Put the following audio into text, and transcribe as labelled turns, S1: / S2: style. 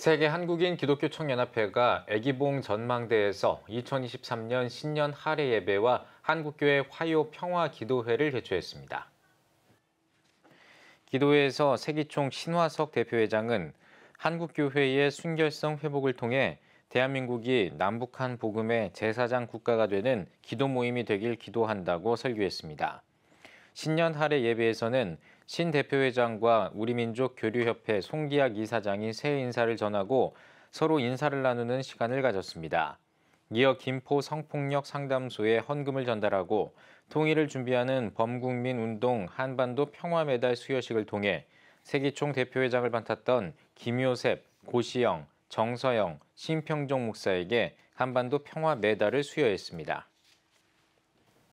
S1: 세계 한국인 기독교 총연합회가 애기봉 전망대에서 2023년 신년 할례 예배와 한국교회 화요 평화 기도회를 개최했습니다. 기도회에서 세기총 신화석 대표회장은 한국교회의 순결성 회복을 통해 대한민국이 남북한 복음의 제사장 국가가 되는 기도 모임이 되길 기도한다고 설교했습니다. 신년 할례 예배에서는 신 대표회장과 우리민족교류협회 송기학 이사장이 새해 인사를 전하고 서로 인사를 나누는 시간을 가졌습니다. 이어 김포 성폭력 상담소에 헌금을 전달하고 통일을 준비하는 범국민운동 한반도 평화메달 수여식을 통해 세기총 대표회장을 맡았던 김효셉, 고시영, 정서영, 심평종 목사에게 한반도 평화메달을 수여했습니다.